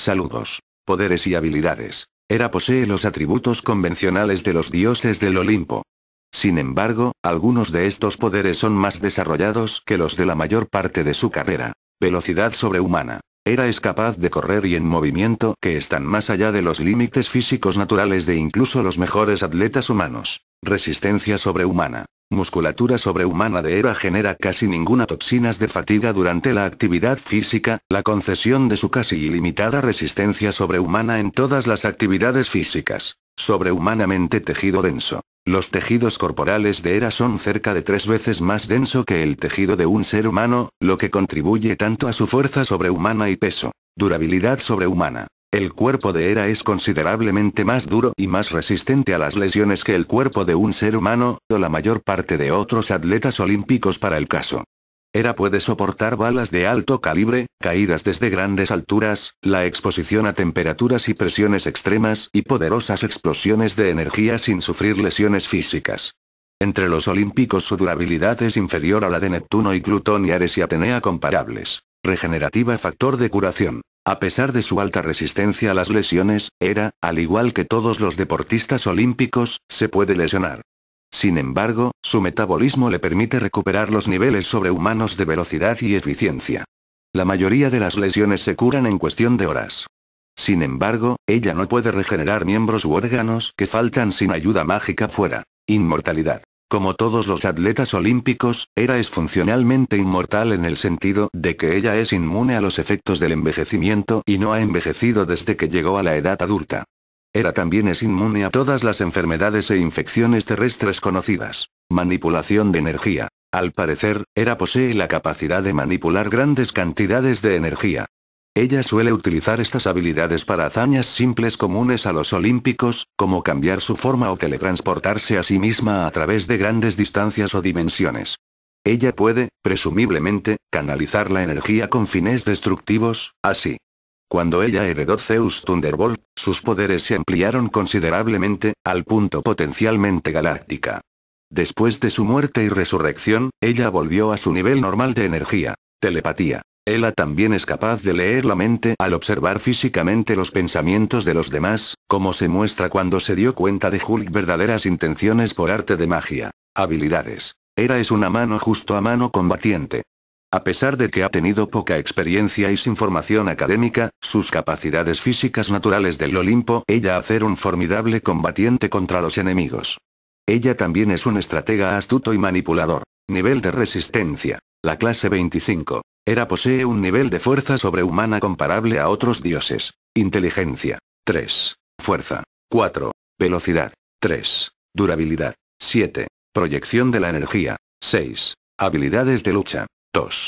Saludos. Poderes y habilidades. Era posee los atributos convencionales de los dioses del Olimpo. Sin embargo, algunos de estos poderes son más desarrollados que los de la mayor parte de su carrera. Velocidad sobrehumana. Era es capaz de correr y en movimiento que están más allá de los límites físicos naturales de incluso los mejores atletas humanos. Resistencia sobrehumana musculatura sobrehumana de ERA genera casi ninguna toxinas de fatiga durante la actividad física, la concesión de su casi ilimitada resistencia sobrehumana en todas las actividades físicas. Sobrehumanamente tejido denso. Los tejidos corporales de ERA son cerca de tres veces más denso que el tejido de un ser humano, lo que contribuye tanto a su fuerza sobrehumana y peso. Durabilidad sobrehumana. El cuerpo de Hera es considerablemente más duro y más resistente a las lesiones que el cuerpo de un ser humano, o la mayor parte de otros atletas olímpicos para el caso. Hera puede soportar balas de alto calibre, caídas desde grandes alturas, la exposición a temperaturas y presiones extremas y poderosas explosiones de energía sin sufrir lesiones físicas. Entre los olímpicos su durabilidad es inferior a la de Neptuno y Plutón y Ares y Atenea comparables. Regenerativa factor de curación. A pesar de su alta resistencia a las lesiones, era, al igual que todos los deportistas olímpicos, se puede lesionar. Sin embargo, su metabolismo le permite recuperar los niveles sobrehumanos de velocidad y eficiencia. La mayoría de las lesiones se curan en cuestión de horas. Sin embargo, ella no puede regenerar miembros u órganos que faltan sin ayuda mágica fuera. Inmortalidad. Como todos los atletas olímpicos, era es funcionalmente inmortal en el sentido de que ella es inmune a los efectos del envejecimiento y no ha envejecido desde que llegó a la edad adulta. Era también es inmune a todas las enfermedades e infecciones terrestres conocidas. Manipulación de energía. Al parecer, era posee la capacidad de manipular grandes cantidades de energía. Ella suele utilizar estas habilidades para hazañas simples comunes a los olímpicos, como cambiar su forma o teletransportarse a sí misma a través de grandes distancias o dimensiones. Ella puede, presumiblemente, canalizar la energía con fines destructivos, así. Cuando ella heredó Zeus Thunderbolt, sus poderes se ampliaron considerablemente, al punto potencialmente galáctica. Después de su muerte y resurrección, ella volvió a su nivel normal de energía. Telepatía. Ella también es capaz de leer la mente al observar físicamente los pensamientos de los demás, como se muestra cuando se dio cuenta de Hulk verdaderas intenciones por arte de magia. Habilidades. Era es una mano justo a mano combatiente. A pesar de que ha tenido poca experiencia y sin formación académica, sus capacidades físicas naturales del Olimpo, ella hacer un formidable combatiente contra los enemigos. Ella también es un estratega astuto y manipulador. Nivel de resistencia. La clase 25. Era posee un nivel de fuerza sobrehumana comparable a otros dioses. Inteligencia. 3. Fuerza. 4. Velocidad. 3. Durabilidad. 7. Proyección de la energía. 6. Habilidades de lucha. 2.